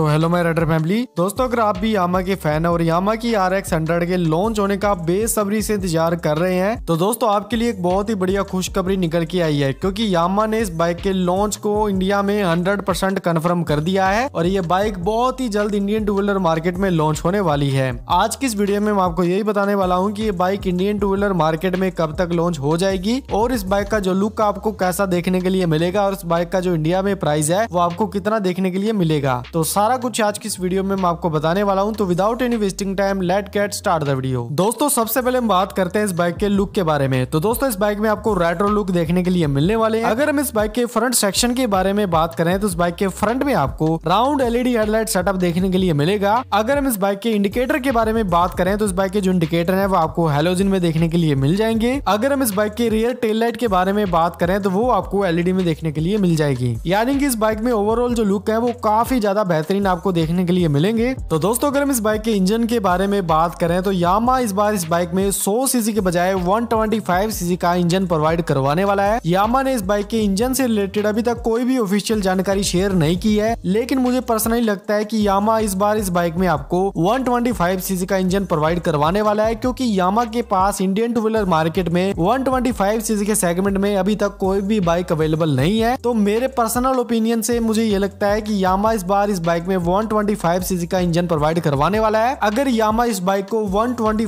तो hello my rider family दोस्तों अगर आप भी यामा के फैन है और यामा की आर एक्स हंड्रेड के लॉन्च होने का बेसब्री से इंतजार कर रहे हैं तो दोस्तों आपके लिए एक बहुत ही बढ़िया खुशखबरी निकल के आई है क्योंकि यामा ने इस बाइक के लॉन्च को इंडिया में हंड्रेड परसेंट कन्फर्म कर दिया है और ये बाइक बहुत ही जल्द इंडियन टू व्हीलर मार्केट में लॉन्च होने वाली है आज की इस वीडियो में मैं आपको यही बताने वाला हूँ की ये bike Indian two wheeler market में कब तक लॉन्च हो जाएगी और इस बाइक का जो लुक आपको कैसा देखने के लिए मिलेगा और इस बाइक का जो इंडिया में प्राइस है वो आपको कितना देखने के लिए मिलेगा तो सारा सारा कुछ आज की इस वीडियो में मैं आपको बताने वाला हूँ तो without any wasting time let get start the video दोस्तों सबसे पहले हम बात करते हैं इस बाइक के लुक के बारे में तो दोस्तों इस बाइक में आपको रेट्रो लुक देखने के लिए मिलने वाले हैं अगर हम इस बाइक के फ्रंट सेक्शन के बारे में बात करें तो इस बाइक के फ्रंट में आपको राउंड एलईडी हेडलाइट सेटअप देखने के लिए मिलेगा अगर हम इस बाइक के इंडिकेटर के बारे में बात करें तो इस बाइक के जो इंडिकेटर है वो आपको हेलोजिन में देखने के लिए मिल जाएंगे अगर हम इस बाइक के रियर टेल लाइट के बारे में बात करें तो वो आपको एलईडी में देखने के लिए मिल जाएगी यानी कि इस बाइक में ओवरऑल जो लुक है वो काफी ज्यादा बेहतर बेहतरीन आपको देखने के लिए मिलेंगे तो दोस्तों अगर हम इस बाइक के इंजन के बारे में बात करें तो यामा इस बार इस बाइक में 100 सीसी के बजाय 125 सीसी का इंजन प्रोवाइड करवाने वाला है यामा ने इस बाइक के इंजन से रिलेटेड अभी तक कोई भी ऑफिशियल जानकारी शेयर नहीं की है लेकिन मुझे पर्सनली लगता है की यामा इस बार इस बाइक में आपको वन सीसी का इंजन प्रोवाइड करवाने वाला है क्योंकि यामा के पास इंडियन टू व्हीलर मार्केट में वन सीसी के सेगमेंट में अभी तक कोई भी बाइक अवेलेबल नहीं है तो मेरे पर्सनल ओपिनियन से मुझे ये लगता है की यामा इस बार इस बाइक बाइक में वन ट्वेंटी का इंजन प्रोवाइड करवाने वाला है अगर यामा इस बाइक को वन ट्वेंटी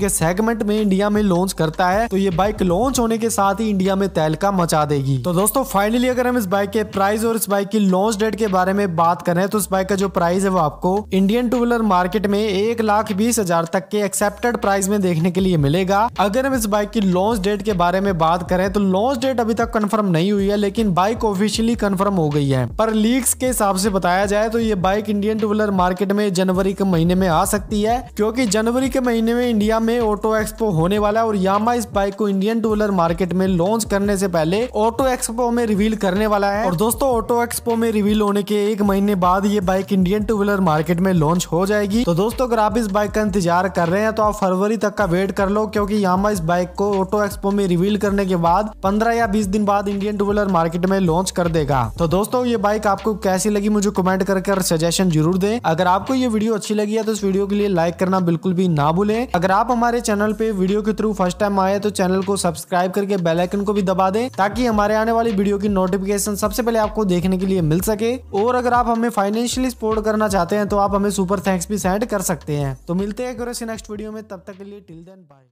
के सेगमेंट में इंडिया में लॉन्च करता है तो ये बाइक लॉन्च होने के साथ ही इंडिया में तहलका मचा देगी तो दोस्तों फाइनली अगर हम इस बाइक के प्राइस और इस बाइक की लॉन्च डेट के बारे में बात करें तो इस बाइक का जो प्राइस है वो आपको इंडियन टू व्हीलर मार्केट में एक लाख बीस हजार तक के एक्सेप्टेड प्राइस में देखने के लिए मिलेगा अगर हम इस बाइक की लॉन्च डेट के बारे में बात करें तो लॉन्च डेट अभी तक कन्फर्म नहीं हुई है लेकिन बाइक ऑफिशियली कन्फर्म हो गई है पर लीक्स के हिसाब से बताया जाए तो ये bike Indian two wheeler market में जनवरी के महीने में आ सकती है क्योंकि जनवरी के महीने में इंडिया में ऑटो एक्सपो होने वाला है और यामा इस बाइक को इंडियन टू व्हीलर मार्केट में लॉन्च करने से पहले ऑटो एक्सपो में रिवील करने वाला है और दोस्तों ऑटो एक्सपो में रिवील होने के एक महीने बाद ये bike Indian two wheeler market में लॉन्च हो जाएगी तो दोस्तों अगर आप इस बाइक का इंतजार कर रहे हैं तो आप फरवरी तक का वेट कर लो क्योंकि यामा इस बाइक को ऑटो एक्सपो में रिवील करने के बाद पंद्रह या बीस दिन बाद इंडियन टू व्हीलर मार्केट में लॉन्च कर देगा तो दोस्तों ये बाइक आपको कैसी लगी मुझे कमेंट करके पर सजेशन जरूर दें अगर आपको ये वीडियो अच्छी लगी है तो इस वीडियो के लिए लाइक करना बिल्कुल भी ना भूलें अगर आप हमारे चैनल पे वीडियो के थ्रू फर्स्ट टाइम आए तो चैनल को सब्सक्राइब करके बेलाइकन को भी दबा दें ताकि हमारे आने वाली वीडियो की नोटिफिकेशन सबसे पहले आपको देखने के लिए मिल सके और अगर आप हमें फाइनेंशियली सपोर्ट करना चाहते हैं तो आप हमें सुपर थैंक्स भी सेंड कर सकते हैं तो मिलते हैं नेक्स्ट वीडियो में तब तक के लिए टिल देन बाय